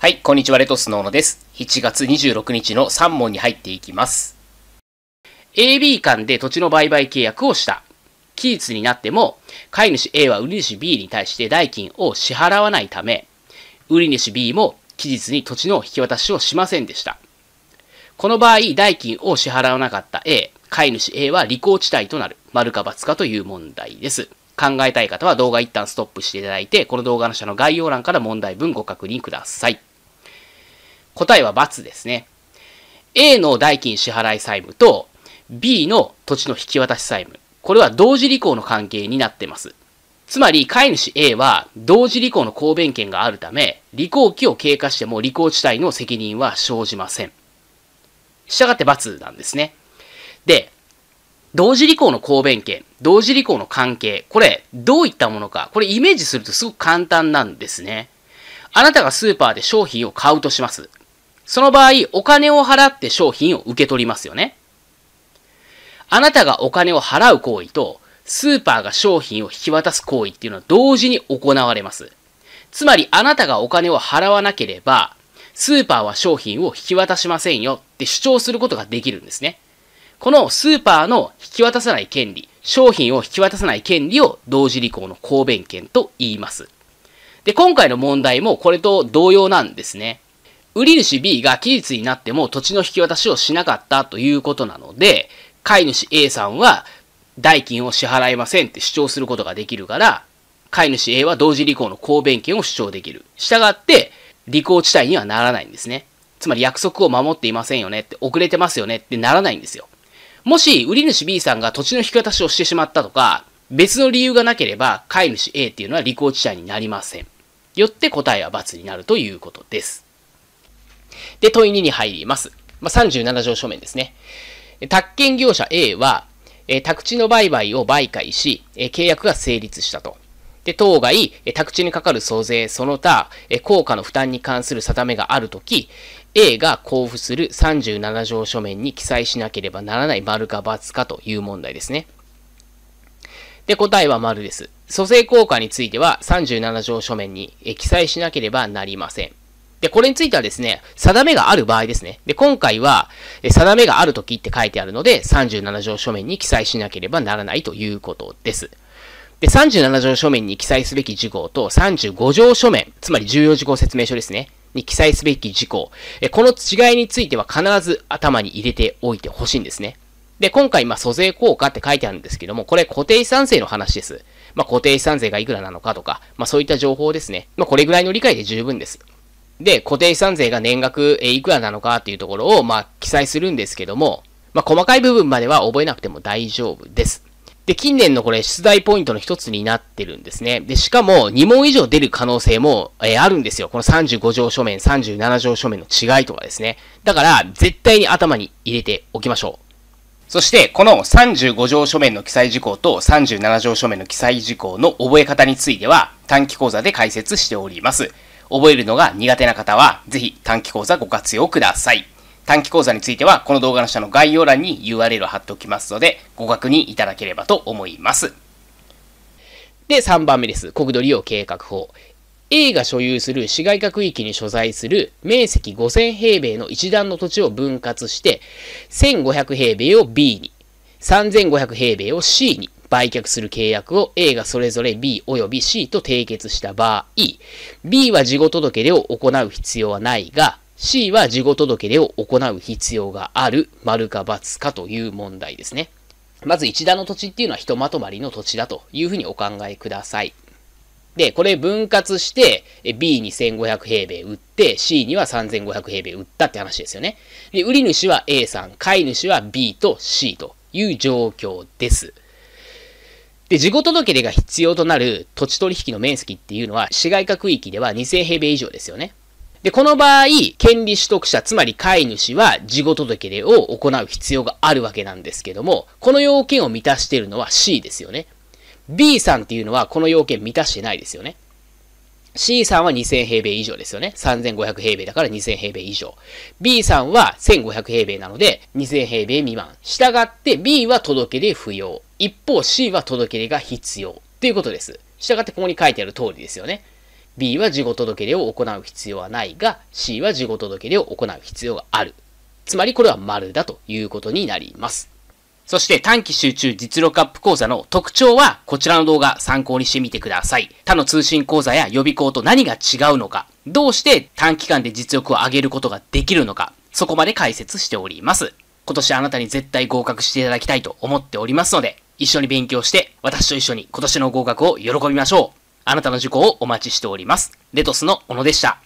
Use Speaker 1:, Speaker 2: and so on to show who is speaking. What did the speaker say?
Speaker 1: はい、こんにちは、レトスのーノです。7月26日の3問に入っていきます。AB 間で土地の売買契約をした。期日になっても、買い主 A は売り主 B に対して代金を支払わないため、売り主 B も期日に土地の引き渡しをしませんでした。この場合、代金を支払わなかった A、飼い主 A は履行地帯となる、丸か×かという問題です。考えたい方は動画一旦ストップしていただいて、この動画の下の概要欄から問題文ご確認ください。答えは×ですね。A の代金支払い債務と B の土地の引き渡し債務。これは同時履行の関係になってます。つまり、飼い主 A は同時履行の抗弁権があるため、履行期を経過しても履行地帯の責任は生じません。従って×なんですね。で、同時履行の抗弁権、同時履行の関係、これどういったものか、これイメージするとすごく簡単なんですね。あなたがスーパーで商品を買うとします。その場合、お金を払って商品を受け取りますよね。あなたがお金を払う行為と、スーパーが商品を引き渡す行為っていうのは同時に行われます。つまり、あなたがお金を払わなければ、スーパーは商品を引き渡しませんよって主張することができるんですね。このスーパーの引き渡さない権利、商品を引き渡さない権利を同時履行の公弁権と言います。で、今回の問題もこれと同様なんですね。売り主 B が期日になっても土地の引き渡しをしなかったということなので、買い主 A さんは代金を支払いませんって主張することができるから、飼い主 A は同時履行の公弁権を主張できる。したがって、履行地帯にはならないんですね。つまり約束を守っていませんよねって、遅れてますよねってならないんですよ。もし、売り主 B さんが土地の引き渡しをしてしまったとか、別の理由がなければ、飼い主 A っていうのは履行地帯になりません。よって答えは×になるということです。で、問い2に入ります。まあ、37条書面ですね。宅建業者 A は、え宅地の売買を売買し、え契約が成立したと。で、当該、え宅地にかかる租税、その他、え効果の負担に関する定めがあるとき、A が交付する37条書面に記載しなければならない丸か×かという問題ですね。で、答えは丸です。租税効果については37条書面に記載しなければなりません。で、これについてはですね、定めがある場合ですね。で、今回は、定めがある時って書いてあるので、37条書面に記載しなければならないということです。で、37条書面に記載すべき事項と35条書面、つまり重要事項説明書ですね。に記載すべき事項。この違いについては必ず頭に入れておいてほしいんですね。で、今回、まあ、租税効果って書いてあるんですけども、これ固定資産税の話です。まあ、固定資産税がいくらなのかとか、まあ、そういった情報ですね。まあ、これぐらいの理解で十分です。で、固定資産税が年額いくらなのかっていうところを、まあ、記載するんですけども、まあ、細かい部分までは覚えなくても大丈夫です。で、近年のこれ、出題ポイントの一つになってるんですね。で、しかも、2問以上出る可能性も、えー、あるんですよ。この35条書面、37条書面の違いとかですね。だから、絶対に頭に入れておきましょう。そして、この35条書面の記載事項と37条書面の記載事項の覚え方については、短期講座で解説しております。覚えるのが苦手な方は、ぜひ短期講座ご活用ください。短期講座については、この動画の下の概要欄に URL を貼っておきますので、ご確認いただければと思います。で、3番目です。国土利用計画法。A が所有する市街化区域に所在する面積5000平米の一段の土地を分割して、1500平米を B に、3500平米を C に売却する契約を A がそれぞれ B 及び C と締結した場合、B は事後届出を行う必要はないが、C は事後届出を行う必要がある、丸か×かという問題ですね。まず一段の土地っていうのはひとまとまりの土地だというふうにお考えください。で、これ分割して B に1500平米売って C には3500平米売ったって話ですよね。で、売り主は A さん、買い主は B と C と。いう状況です。で、事後届出が必要となる土地取引の面積っていうのは、市街化区域では2000平米以上ですよね。で、この場合、権利取得者、つまり飼い主は事後届出を行う必要があるわけなんですけども、この要件を満たしているのは C ですよね。B さんっていうのはこの要件満たしてないですよね。C さんは2000平米以上ですよね。3500平米だから2000平米以上。B さんは1500平米なので2000平米未満。従って B は届け出不要。一方 C は届け出が必要。ということです。従ってここに書いてある通りですよね。B は事後届出を行う必要はないが、C は事後届出を行う必要がある。つまりこれは丸だということになります。そして短期集中実力アップ講座の特徴はこちらの動画参考にしてみてください。他の通信講座や予備校と何が違うのか、どうして短期間で実力を上げることができるのか、そこまで解説しております。今年あなたに絶対合格していただきたいと思っておりますので、一緒に勉強して、私と一緒に今年の合格を喜びましょう。あなたの受講をお待ちしております。レトスの小野でした。